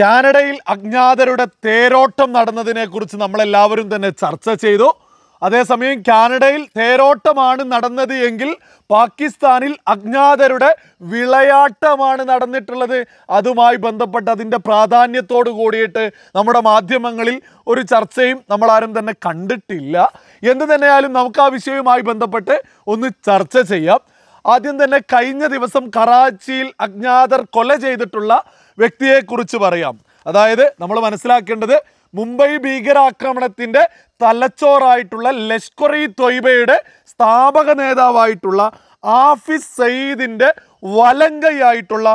കാനഡയിൽ അജ്ഞാതരുടെ തേരോട്ടം നടന്നതിനെക്കുറിച്ച് നമ്മളെല്ലാവരും തന്നെ ചർച്ച ചെയ്തു അതേസമയം കാനഡയിൽ തേരോട്ടമാണ് നടന്നത് എങ്കിൽ പാകിസ്ഥാനിൽ അജ്ഞാതരുടെ വിളയാട്ടമാണ് നടന്നിട്ടുള്ളത് അതുമായി ബന്ധപ്പെട്ട് അതിൻ്റെ പ്രാധാന്യത്തോടു കൂടിയിട്ട് നമ്മുടെ മാധ്യമങ്ങളിൽ ഒരു ചർച്ചയും നമ്മളാരും തന്നെ കണ്ടിട്ടില്ല എന്ത് തന്നെയാലും നമുക്ക് ആ വിഷയവുമായി ബന്ധപ്പെട്ട് ഒന്ന് ചർച്ച ചെയ്യാം ആദ്യം തന്നെ കഴിഞ്ഞ ദിവസം കറാച്ചിയിൽ അജ്ഞാതർ കൊല ചെയ്തിട്ടുള്ള വ്യക്തിയെക്കുറിച്ച് പറയാം അതായത് നമ്മൾ മനസ്സിലാക്കേണ്ടത് മുംബൈ ഭീകരാക്രമണത്തിൻ്റെ തലച്ചോറായിട്ടുള്ള ലഷ്കർ ഇ സ്ഥാപക നേതാവായിട്ടുള്ള ആഫിസ് സയ്യിദിൻ്റെ വലങ്കയായിട്ടുള്ള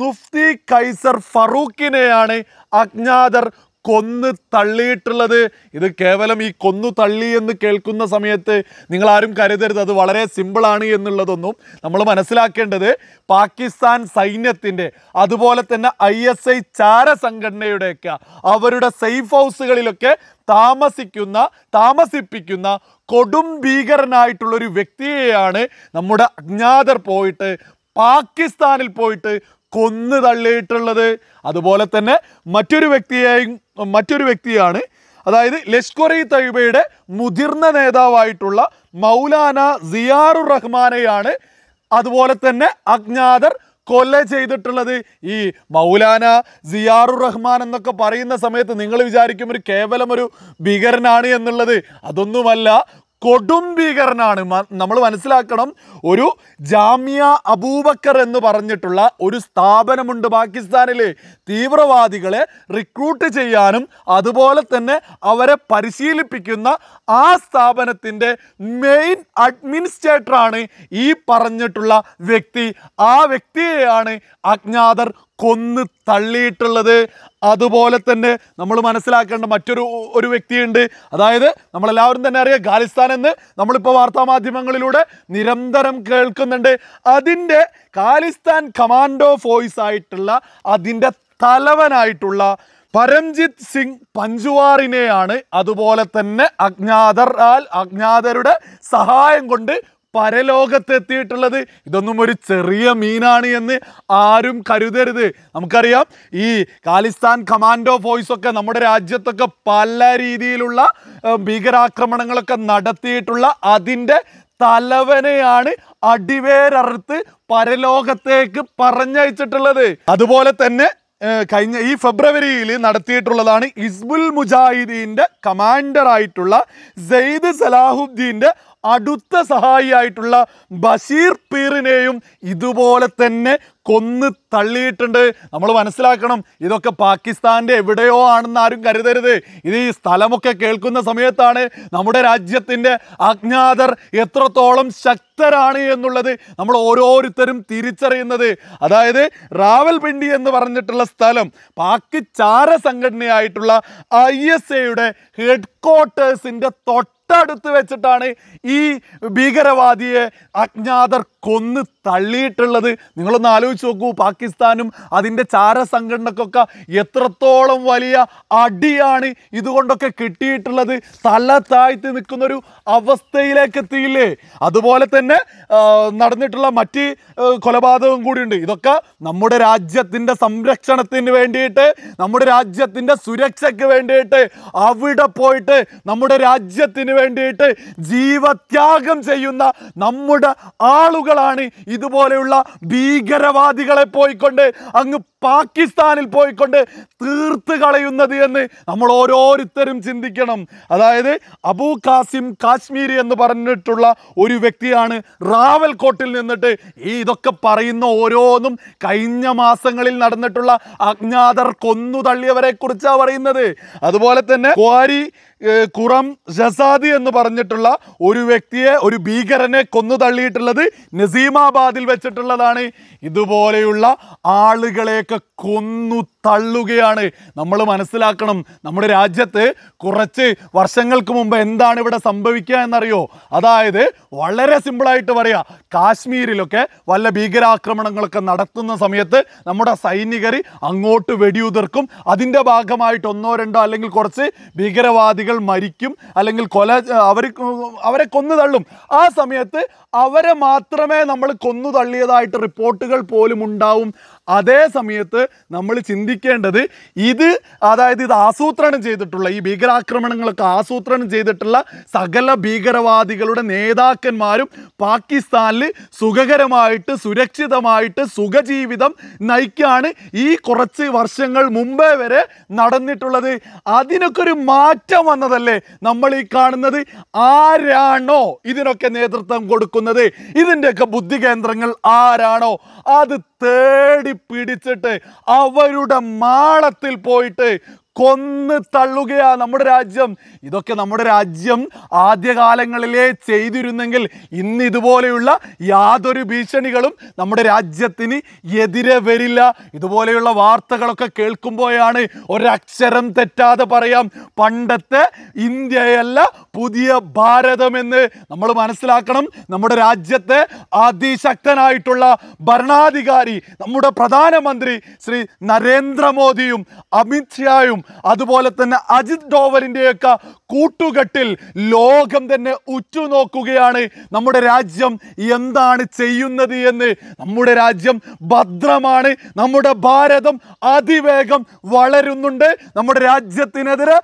മുഫ്തി കൈസർ ഫറൂഖിനെയാണ് അജ്ഞാതർ കൊന്ന് തള്ളിയിട്ടുള്ളത് ഇത് കേവലം ഈ കൊന്നു തള്ളി എന്ന് കേൾക്കുന്ന സമയത്ത് നിങ്ങൾ ആരും കരുതരുത് അത് വളരെ സിമ്പിളാണ് എന്നുള്ളതൊന്നും നമ്മൾ മനസ്സിലാക്കേണ്ടത് പാകിസ്ഥാൻ സൈന്യത്തിൻ്റെ അതുപോലെ തന്നെ ഐ എസ് ഐ ചാര സംഘടനയുടെയൊക്കെ അവരുടെ സേഫ് ഹൗസുകളിലൊക്കെ താമസിക്കുന്ന താമസിപ്പിക്കുന്ന കൊടും ഭീകരനായിട്ടുള്ളൊരു വ്യക്തിയെയാണ് നമ്മുടെ അജ്ഞാതർ പോയിട്ട് പാകിസ്ഥാനിൽ പോയിട്ട് കൊന്നു തള്ളിയിട്ടുള്ളത് അതുപോലെ തന്നെ മറ്റൊരു വ്യക്തിയെയും മറ്റൊരു വ്യക്തിയാണ് അതായത് ലഷ്കർ ഇ തയ്യബയുടെ മുതിർന്ന നേതാവായിട്ടുള്ള മൗലാന സിയാറു റഹ്മാനെയാണ് അതുപോലെ തന്നെ അജ്ഞാതർ കൊല ചെയ്തിട്ടുള്ളത് ഈ മൗലാന സിയാറു റഹ്മാൻ എന്നൊക്കെ പറയുന്ന സമയത്ത് നിങ്ങൾ വിചാരിക്കും ഒരു കേവലം ഒരു ഭീകരനാണ് എന്നുള്ളത് അതൊന്നുമല്ല കൊടും ഭീകരനാണ് നമ്മൾ മനസ്സിലാക്കണം ഒരു ജാമിയ അബൂബക്കർ എന്ന് പറഞ്ഞിട്ടുള്ള ഒരു സ്ഥാപനമുണ്ട് പാകിസ്ഥാനിലെ തീവ്രവാദികളെ റിക്രൂട്ട് ചെയ്യാനും അതുപോലെ തന്നെ അവരെ പരിശീലിപ്പിക്കുന്ന ആ സ്ഥാപനത്തിൻ്റെ മെയിൻ അഡ്മിനിസ്ട്രേറ്ററാണ് ഈ പറഞ്ഞിട്ടുള്ള വ്യക്തി ആ വ്യക്തിയെയാണ് അജ്ഞാതർ കൊന്ന് തള്ളിയിട്ടുള്ളത് അതുപോലെ തന്നെ നമ്മൾ മനസ്സിലാക്കേണ്ട മറ്റൊരു ഒരു വ്യക്തിയുണ്ട് അതായത് നമ്മളെല്ലാവരും തന്നെ അറിയാം ഖാലിസ്ഥാൻ എന്ന് നമ്മളിപ്പോൾ വാർത്താമാധ്യമങ്ങളിലൂടെ നിരന്തരം കേൾക്കുന്നുണ്ട് അതിൻ്റെ ഖാലിസ്ഥാൻ കമാൻഡോ ഫോഴ്സ് ആയിട്ടുള്ള അതിൻ്റെ തലവനായിട്ടുള്ള പരംജിത് സിംഗ് പഞ്ചുവാറിനെയാണ് അതുപോലെ തന്നെ അജ്ഞാതർ അജ്ഞാതരുടെ സഹായം കൊണ്ട് പരലോകത്തെത്തിയിട്ടുള്ളത് ഇതൊന്നും ഒരു ചെറിയ മീനാണ് എന്ന് ആരും കരുതരുത് നമുക്കറിയാം ഈ ഖാലിസ്ഥാൻ കമാൻഡോ ഫോഴ്സ് ഒക്കെ നമ്മുടെ രാജ്യത്തൊക്കെ പല രീതിയിലുള്ള ഭീകരാക്രമണങ്ങളൊക്കെ നടത്തിയിട്ടുള്ള അതിൻ്റെ തലവനെയാണ് അടിവേരറുത്ത് പരലോകത്തേക്ക് പറഞ്ഞയച്ചിട്ടുള്ളത് അതുപോലെ തന്നെ കഴിഞ്ഞ ഈ ഫെബ്രുവരിയിൽ നടത്തിയിട്ടുള്ളതാണ് ഇസ്ബുൽ മുജാഹിദീൻ്റെ കമാൻഡറായിട്ടുള്ള സെയ്ദ് സലാഹുദ്ദീൻ്റെ അടുത്ത സഹായിയായിട്ടുള്ള ബഷീർ പീറിനെയും ഇതുപോലെ തന്നെ കൊന്ന് തള്ളിയിട്ടുണ്ട് നമ്മൾ മനസ്സിലാക്കണം ഇതൊക്കെ പാകിസ്ഥാൻ്റെ എവിടെയോ ആണെന്ന് ആരും കരുതരുത് ഇത് ഈ സ്ഥലമൊക്കെ കേൾക്കുന്ന സമയത്താണ് നമ്മുടെ രാജ്യത്തിൻ്റെ അജ്ഞാതർ എത്രത്തോളം ശക്തരാണ് എന്നുള്ളത് നമ്മൾ ഓരോരുത്തരും തിരിച്ചറിയുന്നത് അതായത് റാവൽപിണ്ടി എന്ന് പറഞ്ഞിട്ടുള്ള സ്ഥലം പാക് ചാര സംഘടനയായിട്ടുള്ള ഐ എസ് എയുടെ ഹെഡ് ക്വാർട്ടേഴ്സിൻ്റെ തൊട്ട് തൊട്ടടുത്ത് വെച്ചിട്ടാണ് ഈ ഭീകരവാദിയെ അജ്ഞാതർ കൊന്ന് തള്ളിയിട്ടുള്ളത് നിങ്ങളൊന്ന് ആലോചിച്ച് നോക്കൂ പാകിസ്ഥാനും അതിൻ്റെ ചാര സംഘടനക്കൊക്കെ എത്രത്തോളം വലിയ അടിയാണ് ഇതുകൊണ്ടൊക്കെ കിട്ടിയിട്ടുള്ളത് തല താഴ്ത്തി നിൽക്കുന്നൊരു അവസ്ഥയിലേക്ക് എത്തിയില്ലേ അതുപോലെ തന്നെ നടന്നിട്ടുള്ള മറ്റ് കൊലപാതകം കൂടിയുണ്ട് ഇതൊക്കെ നമ്മുടെ രാജ്യത്തിൻ്റെ സംരക്ഷണത്തിന് വേണ്ടിയിട്ട് നമ്മുടെ രാജ്യത്തിൻ്റെ സുരക്ഷയ്ക്ക് വേണ്ടിയിട്ട് അവിടെ പോയിട്ട് നമ്മുടെ രാജ്യത്തിന് വേണ്ടിയിട്ട് ജീവത്യാഗം ചെയ്യുന്ന നമ്മുടെ ആളുകളാണ് ഇതുപോലെയുള്ള ഭീകരവാദികളെ പോയിക്കൊണ്ട് അങ്ങ് പാകിസ്ഥാനിൽ പോയിക്കൊണ്ട് തീർത്ത് കളയുന്നത് എന്ന് നമ്മൾ ഓരോരുത്തരും ചിന്തിക്കണം അതായത് അബൂ കാസിം കാശ്മീരി എന്ന് പറഞ്ഞിട്ടുള്ള ഒരു വ്യക്തിയാണ് റാവൽകോട്ടിൽ നിന്നിട്ട് ഈ ഇതൊക്കെ പറയുന്ന ഓരോന്നും കഴിഞ്ഞ മാസങ്ങളിൽ നടന്നിട്ടുള്ള അജ്ഞാതർ കൊന്നു തള്ളിയവരെ കുറിച്ചാണ് പറയുന്നത് അതുപോലെ തന്നെ ക്വാരി കുറം ജസാദി എന്ന് പറഞ്ഞിട്ടുള്ള ഒരു വ്യക്തിയെ ഒരു ഭീകരനെ കൊന്നു തള്ളിയിട്ടുള്ളത് നസീമാബാദിൽ വെച്ചിട്ടുള്ളതാണ് ഇതുപോലെയുള്ള ആളുകളെ ഇവരെയൊക്കെ കൊന്നു തള്ളുകയാണ് നമ്മൾ മനസ്സിലാക്കണം നമ്മുടെ രാജ്യത്ത് കുറച്ച് വർഷങ്ങൾക്ക് മുമ്പ് എന്താണ് ഇവിടെ സംഭവിക്കുക എന്നറിയോ അതായത് വളരെ സിമ്പിളായിട്ട് പറയാം കാശ്മീരിലൊക്കെ വല്ല ഭീകരാക്രമണങ്ങളൊക്കെ നടത്തുന്ന സമയത്ത് നമ്മുടെ സൈനികർ അങ്ങോട്ട് വെടിയുതിർക്കും അതിൻ്റെ ഭാഗമായിട്ട് ഒന്നോ രണ്ടോ അല്ലെങ്കിൽ കുറച്ച് ഭീകരവാദികൾ മരിക്കും അല്ലെങ്കിൽ കൊല അവർ അവരെ കൊന്നു തള്ളും ആ സമയത്ത് അവരെ മാത്രമേ നമ്മൾ കൊന്നു തള്ളിയതായിട്ട് റിപ്പോർട്ടുകൾ പോലും ഉണ്ടാവും അതേ സമയത്ത് നമ്മൾ ചിന്തിക്കേണ്ടത് ഇത് അതായത് ഇത് ആസൂത്രണം ചെയ്തിട്ടുള്ള ഈ ഭീകരാക്രമണങ്ങളൊക്കെ ആസൂത്രണം ചെയ്തിട്ടുള്ള സകല ഭീകരവാദികളുടെ നേതാക്കന്മാരും പാകിസ്ഥാനിൽ സുഖകരമായിട്ട് സുരക്ഷിതമായിട്ട് സുഖജീവിതം നയിക്കാണ് ഈ കുറച്ച് വർഷങ്ങൾ മുമ്പേ വരെ നടന്നിട്ടുള്ളത് അതിനൊക്കെ ഒരു മാറ്റം വന്നതല്ലേ നമ്മൾ ഈ കാണുന്നത് ആരാണോ ഇതിനൊക്കെ നേതൃത്വം കൊടുക്കുന്നത് പോകുന്നത് ഇതിൻ്റെയൊക്കെ ബുദ്ധി കേന്ദ്രങ്ങൾ ആരാണോ അത് തേടി പിടിച്ചിട്ട് അവരുടെ മാളത്തിൽ പോയിട്ട് കൊന്ന് തള്ളുകയാണ് നമ്മുടെ രാജ്യം ഇതൊക്കെ നമ്മുടെ രാജ്യം ആദ്യകാലങ്ങളിലേ ചെയ്തിരുന്നെങ്കിൽ ഇന്ന് ഇതുപോലെയുള്ള യാതൊരു ഭീഷണികളും നമ്മുടെ രാജ്യത്തിന് എതിരെ വരില്ല ഇതുപോലെയുള്ള വാർത്തകളൊക്കെ കേൾക്കുമ്പോഴാണ് ഒരക്ഷരം തെറ്റാതെ പറയാം പണ്ടത്തെ ഇന്ത്യയല്ല പുതിയ ഭാരതമെന്ന് നമ്മൾ മനസ്സിലാക്കണം നമ്മുടെ രാജ്യത്തെ അതിശക്തനായിട്ടുള്ള ഭരണാധികാരി നമ്മുടെ പ്രധാനമന്ത്രി ശ്രീ നരേന്ദ്രമോദിയും അമിത്ഷായും അതുപോലെ തന്നെ അജിത് ഡോവലിൻ്റെയൊക്കെ കൂട്ടുകെട്ടിൽ ലോകം തന്നെ ഉറ്റുനോക്കുകയാണ് നമ്മുടെ രാജ്യം എന്താണ് ചെയ്യുന്നത് എന്ന് നമ്മുടെ രാജ്യം ഭദ്രമാണ് നമ്മുടെ ഭാരതം അതിവേഗം വളരുന്നുണ്ട് നമ്മുടെ രാജ്യത്തിനെതിരെ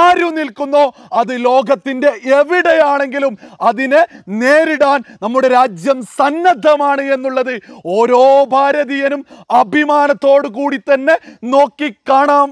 ആരു നിൽക്കുന്നോ അത് ലോകത്തിൻ്റെ എവിടെയാണെങ്കിലും അതിനെ നേരിടാൻ നമ്മുടെ രാജ്യം സന്നദ്ധമാണ് എന്നുള്ളത് ഓരോ ഭാരതീയനും അഭിമാനത്തോടു കൂടി തന്നെ നോക്കിക്കാണാം